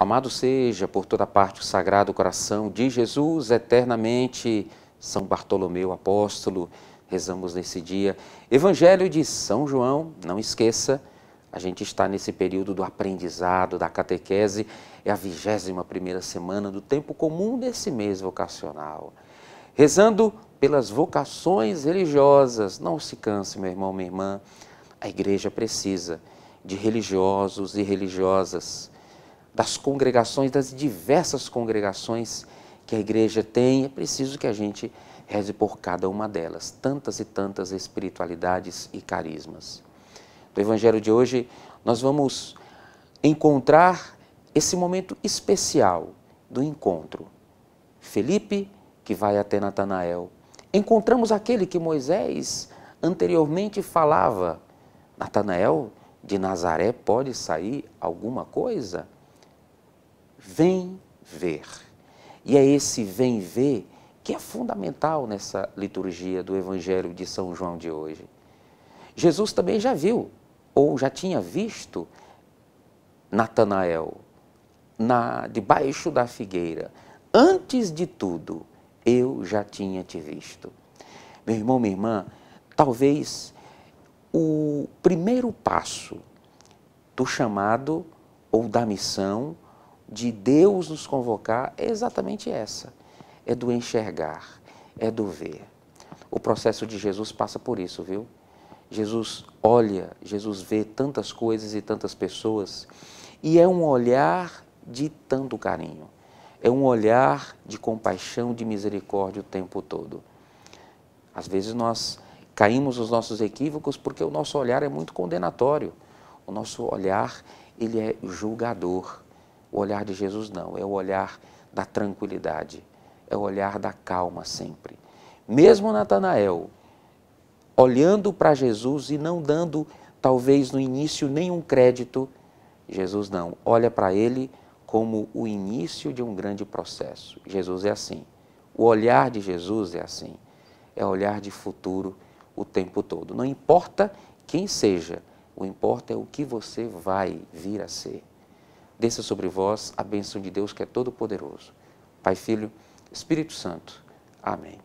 Amado seja por toda parte o Sagrado Coração de Jesus eternamente, São Bartolomeu Apóstolo. Rezamos nesse dia. Evangelho de São João, não esqueça, a gente está nesse período do aprendizado, da catequese, é a 21 primeira semana do tempo comum desse mês vocacional. Rezando pelas vocações religiosas, não se canse, meu irmão, minha irmã, a igreja precisa de religiosos e religiosas das congregações, das diversas congregações que a igreja tem, é preciso que a gente reze por cada uma delas, tantas e tantas espiritualidades e carismas. Do Evangelho de hoje, nós vamos encontrar esse momento especial do encontro. Felipe, que vai até Natanael. Encontramos aquele que Moisés anteriormente falava: Natanael, de Nazaré pode sair alguma coisa? vem ver. E é esse vem ver que é fundamental nessa liturgia do Evangelho de São João de hoje. Jesus também já viu, ou já tinha visto, Natanael na, debaixo da figueira. Antes de tudo, eu já tinha te visto. Meu irmão, minha irmã, talvez o primeiro passo do chamado ou da missão de Deus nos convocar é exatamente essa: é do enxergar, é do ver. O processo de Jesus passa por isso, viu? Jesus olha, Jesus vê tantas coisas e tantas pessoas, e é um olhar de tanto carinho, é um olhar de compaixão, de misericórdia o tempo todo. Às vezes nós caímos nos nossos equívocos porque o nosso olhar é muito condenatório, o nosso olhar ele é julgador. O olhar de Jesus não, é o olhar da tranquilidade, é o olhar da calma sempre. Mesmo Natanael, olhando para Jesus e não dando, talvez no início, nenhum crédito, Jesus não, olha para ele como o início de um grande processo. Jesus é assim. O olhar de Jesus é assim. É olhar de futuro o tempo todo. Não importa quem seja, o importa é o que você vai vir a ser desça sobre vós a bênção de Deus que é todo-poderoso. Pai, Filho, Espírito Santo. Amém.